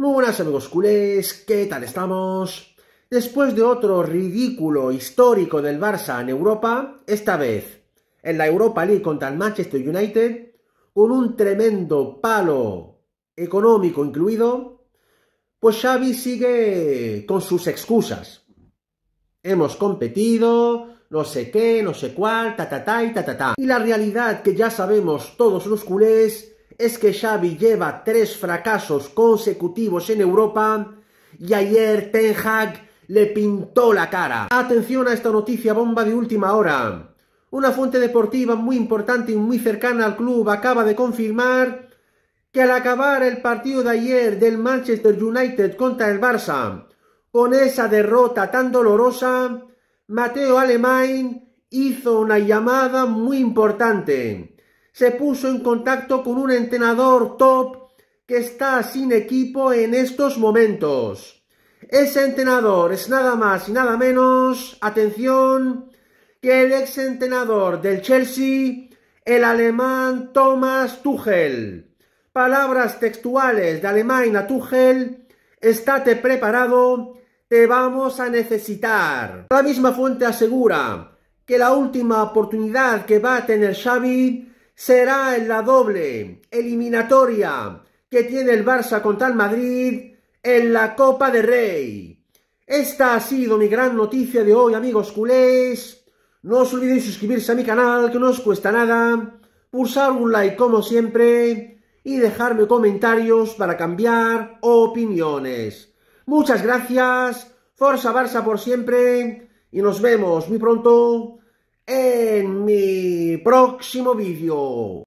Muy buenas amigos culés, ¿qué tal estamos? Después de otro ridículo histórico del Barça en Europa, esta vez en la Europa League contra el Manchester United, con un tremendo palo económico incluido, pues Xavi sigue con sus excusas. Hemos competido, no sé qué, no sé cuál, ta ta ta y ta ta ta. Y la realidad que ya sabemos todos los culés es que Xavi lleva tres fracasos consecutivos en Europa y ayer Ten Hag le pintó la cara. Atención a esta noticia bomba de última hora. Una fuente deportiva muy importante y muy cercana al club acaba de confirmar que al acabar el partido de ayer del Manchester United contra el Barça, con esa derrota tan dolorosa, Mateo Alemán hizo una llamada muy importante se puso en contacto con un entrenador top que está sin equipo en estos momentos. Ese entrenador es nada más y nada menos, atención, que el ex entrenador del Chelsea, el alemán Thomas Tuchel. Palabras textuales de alemán a Tuchel, estate preparado, te vamos a necesitar. La misma fuente asegura que la última oportunidad que va a tener Xavi será en la doble eliminatoria que tiene el Barça contra el Madrid en la Copa de Rey. Esta ha sido mi gran noticia de hoy, amigos culés. No os olvidéis suscribirse a mi canal, que no os cuesta nada. Pulsar un like como siempre y dejarme comentarios para cambiar opiniones. Muchas gracias. Forza Barça por siempre y nos vemos muy pronto próximo vídeo.